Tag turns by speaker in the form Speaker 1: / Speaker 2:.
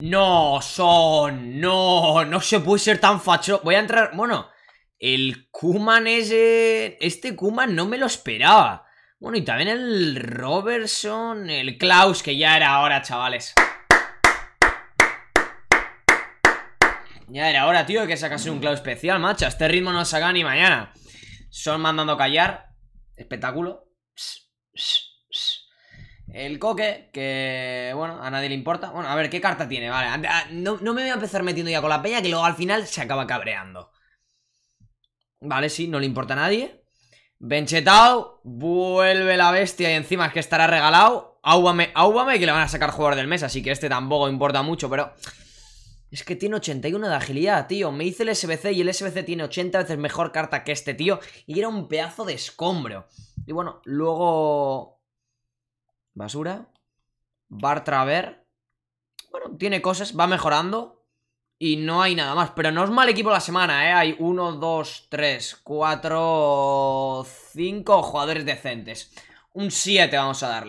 Speaker 1: No, son, no, no se puede ser tan facho. Voy a entrar, bueno, el Kuman ese, este Kuman no me lo esperaba. Bueno, y también el Robertson, el Klaus, que ya era hora, chavales. Ya era hora, tío, que sacase un Klaus especial, macho. Este ritmo no se saca ni mañana. Son mandando a callar. Espectáculo. El coque, que bueno, a nadie le importa. Bueno, a ver, ¿qué carta tiene? Vale, no, me voy a empezar metiendo ya con la peña, que luego al final se acaba cabreando. Vale, sí, no le importa a nadie. Benchetao, vuelve la bestia y encima es que estará regalado. águame águame que le van a sacar jugador del mes, así que este tampoco importa mucho, pero... Es que tiene 81 de agilidad, tío. Me hice el SBC y el SBC tiene 80 veces mejor carta que este tío. Y era un pedazo de escombro. Y bueno, luego Basura. Bartraver. Bueno, tiene cosas, va mejorando. Y no hay nada más. Pero no es mal equipo la semana, ¿eh? Hay 1, 2, 3, 4, 5 jugadores decentes. Un 7 vamos a darle.